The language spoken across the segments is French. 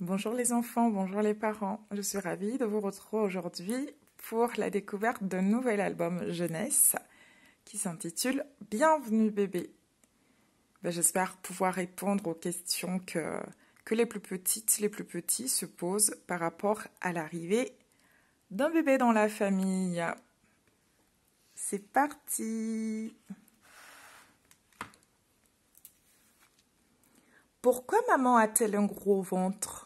Bonjour les enfants, bonjour les parents. Je suis ravie de vous retrouver aujourd'hui pour la découverte d'un nouvel album jeunesse qui s'intitule Bienvenue bébé. Ben, j'espère pouvoir répondre aux questions que, que les plus petites, les plus petits se posent par rapport à l'arrivée d'un bébé dans la famille. C'est parti Pourquoi maman a-t-elle un gros ventre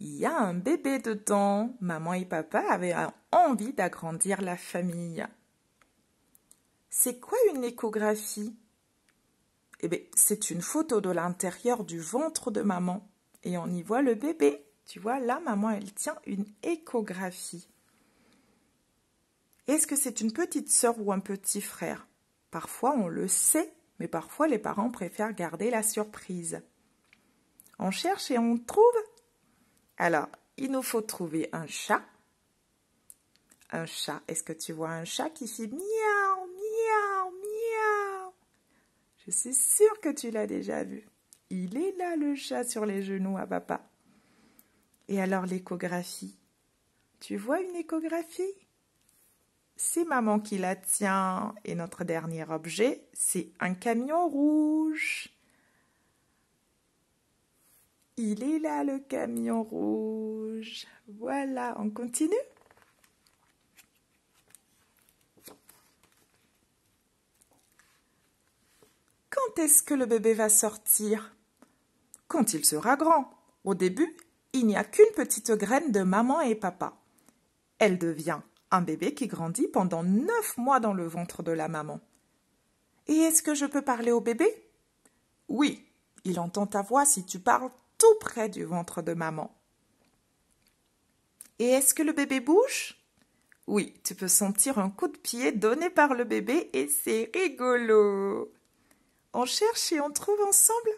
il y a un bébé dedans. Maman et papa avaient envie d'agrandir la famille. C'est quoi une échographie Eh bien, c'est une photo de l'intérieur du ventre de maman. Et on y voit le bébé. Tu vois, là, maman, elle tient une échographie. Est-ce que c'est une petite sœur ou un petit frère Parfois, on le sait, mais parfois, les parents préfèrent garder la surprise. On cherche et on trouve alors, il nous faut trouver un chat. Un chat. Est-ce que tu vois un chat qui fait miaou, miaou, miaou Je suis sûre que tu l'as déjà vu. Il est là, le chat, sur les genoux à papa. Et alors, l'échographie. Tu vois une échographie C'est maman qui la tient. Et notre dernier objet, c'est un camion rouge. Il est là le camion rouge. Voilà, on continue Quand est-ce que le bébé va sortir Quand il sera grand. Au début, il n'y a qu'une petite graine de maman et papa. Elle devient un bébé qui grandit pendant neuf mois dans le ventre de la maman. Et est-ce que je peux parler au bébé Oui, il entend ta voix si tu parles tout près du ventre de maman. Et est-ce que le bébé bouge Oui, tu peux sentir un coup de pied donné par le bébé et c'est rigolo. On cherche et on trouve ensemble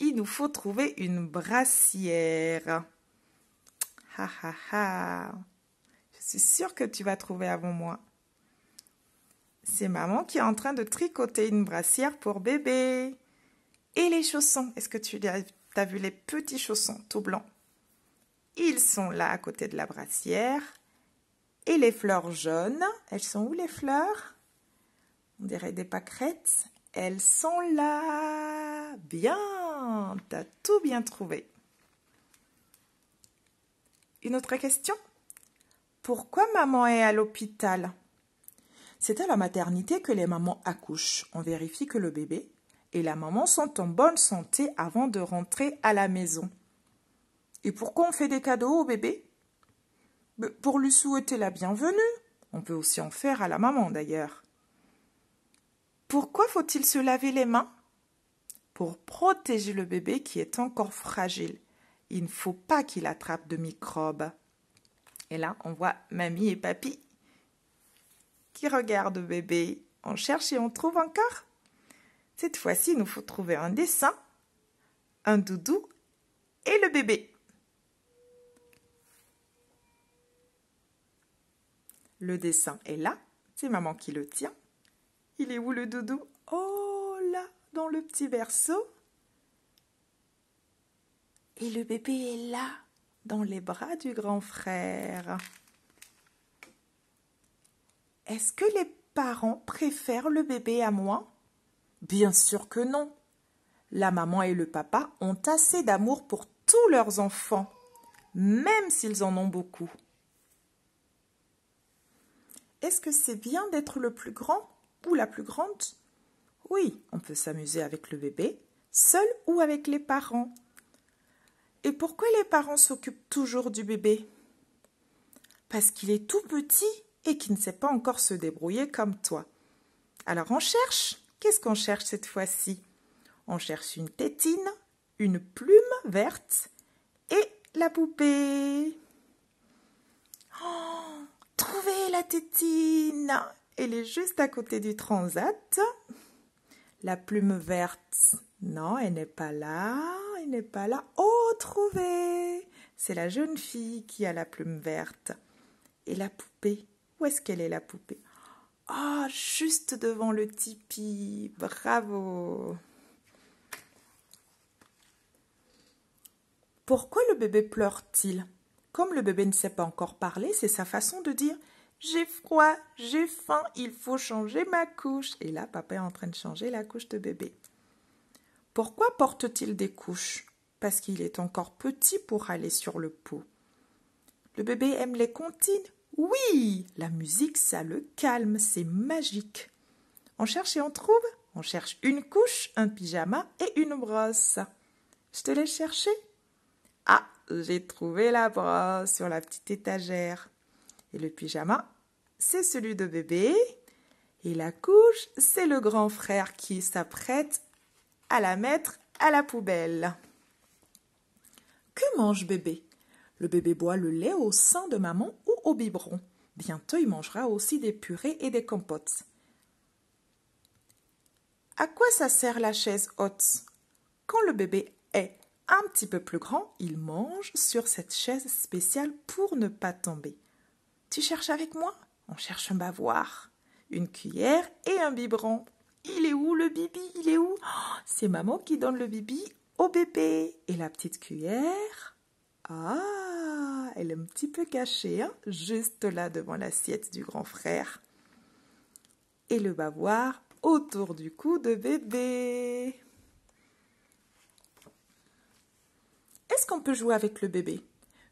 Il nous faut trouver une brassière. Ha ha ha Je suis sûre que tu vas trouver avant moi. C'est maman qui est en train de tricoter une brassière pour bébé. Et les chaussons, est-ce que tu, les T'as vu les petits chaussons tout blancs Ils sont là à côté de la brassière. Et les fleurs jaunes, elles sont où les fleurs On dirait des pâquerettes. Elles sont là. Bien, t'as tout bien trouvé. Une autre question Pourquoi maman est à l'hôpital C'est à la maternité que les mamans accouchent. On vérifie que le bébé et la maman sont en bonne santé avant de rentrer à la maison. Et pourquoi on fait des cadeaux au bébé ben, Pour lui souhaiter la bienvenue. On peut aussi en faire à la maman d'ailleurs. Pourquoi faut-il se laver les mains Pour protéger le bébé qui est encore fragile. Il ne faut pas qu'il attrape de microbes. Et là, on voit mamie et papy qui regardent bébé. On cherche et on trouve encore. Cette fois-ci, il nous faut trouver un dessin, un doudou et le bébé. Le dessin est là, c'est maman qui le tient. Il est où le doudou Oh là, dans le petit berceau. Et le bébé est là, dans les bras du grand frère. Est-ce que les parents préfèrent le bébé à moi Bien sûr que non. La maman et le papa ont assez d'amour pour tous leurs enfants, même s'ils en ont beaucoup. Est-ce que c'est bien d'être le plus grand ou la plus grande Oui, on peut s'amuser avec le bébé, seul ou avec les parents. Et pourquoi les parents s'occupent toujours du bébé Parce qu'il est tout petit et qu'il ne sait pas encore se débrouiller comme toi. Alors on cherche Qu'est-ce qu'on cherche cette fois-ci On cherche une tétine, une plume verte et la poupée. Oh, trouvez la tétine Elle est juste à côté du transat. La plume verte, non, elle n'est pas là, elle n'est pas là. Oh, trouvez C'est la jeune fille qui a la plume verte. Et la poupée, où est-ce qu'elle est la poupée ah, juste devant le tipi, Bravo. Pourquoi le bébé pleure-t-il Comme le bébé ne sait pas encore parler, c'est sa façon de dire j'ai froid, j'ai faim, il faut changer ma couche. Et là, papa est en train de changer la couche de bébé. Pourquoi porte-t-il des couches Parce qu'il est encore petit pour aller sur le pot. Le bébé aime les comptines oui, la musique, ça le calme, c'est magique. On cherche et on trouve. On cherche une couche, un pyjama et une brosse. Je te l'ai chercher. Ah, j'ai trouvé la brosse sur la petite étagère. Et le pyjama, c'est celui de bébé. Et la couche, c'est le grand frère qui s'apprête à la mettre à la poubelle. Que mange bébé Le bébé boit le lait au sein de maman au biberon. Bientôt, il mangera aussi des purées et des compotes. À quoi ça sert la chaise haute Quand le bébé est un petit peu plus grand, il mange sur cette chaise spéciale pour ne pas tomber. Tu cherches avec moi On cherche un bavoir, une cuillère et un biberon. Il est où le bibi Il est où oh, C'est maman qui donne le bibi au bébé. Et la petite cuillère Ah elle est un petit peu cachée, hein, juste là devant l'assiette du grand frère. Et le bavoir autour du cou de bébé. Est-ce qu'on peut jouer avec le bébé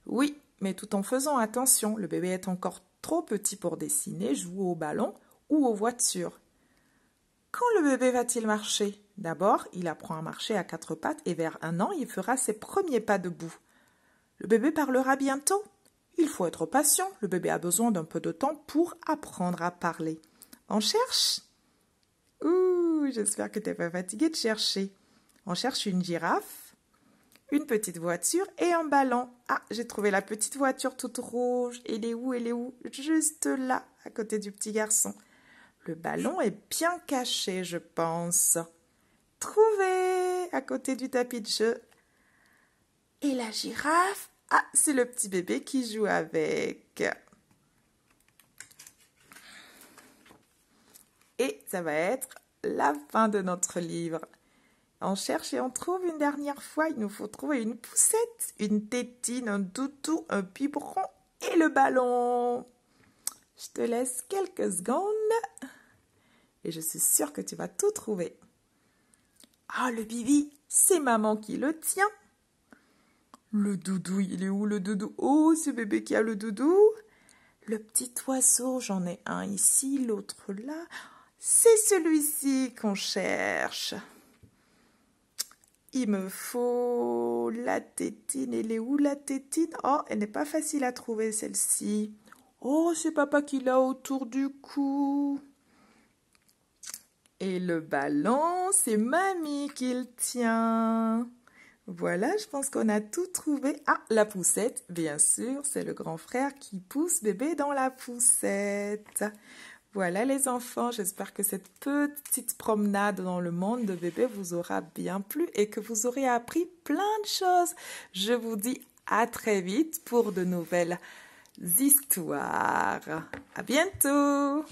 Oui, mais tout en faisant attention. Le bébé est encore trop petit pour dessiner, jouer au ballon ou aux voitures. Quand le bébé va-t-il marcher D'abord, il apprend à marcher à quatre pattes et vers un an, il fera ses premiers pas debout. Le bébé parlera bientôt. Il faut être patient, le bébé a besoin d'un peu de temps pour apprendre à parler. On cherche Ouh, j'espère que t'es pas fatigué de chercher. On cherche une girafe, une petite voiture et un ballon. Ah, j'ai trouvé la petite voiture toute rouge. Elle est où Elle est où Juste là, à côté du petit garçon. Le ballon est bien caché, je pense. Trouvé à côté du tapis de jeu. Et la girafe, ah, c'est le petit bébé qui joue avec. Et ça va être la fin de notre livre. On cherche et on trouve une dernière fois. Il nous faut trouver une poussette, une tétine, un doutou, un biberon et le ballon. Je te laisse quelques secondes et je suis sûre que tu vas tout trouver. Ah, le bibi, c'est maman qui le tient. Le doudou, il est où le doudou Oh, ce bébé qui a le doudou Le petit oiseau, j'en ai un ici, l'autre là. C'est celui-ci qu'on cherche. Il me faut la tétine. il est où la tétine Oh, elle n'est pas facile à trouver celle-ci. Oh, c'est papa qui l'a autour du cou. Et le ballon, c'est mamie qui le tient. Voilà, je pense qu'on a tout trouvé. Ah, la poussette, bien sûr, c'est le grand frère qui pousse bébé dans la poussette. Voilà les enfants, j'espère que cette petite promenade dans le monde de bébé vous aura bien plu et que vous aurez appris plein de choses. Je vous dis à très vite pour de nouvelles histoires. À bientôt!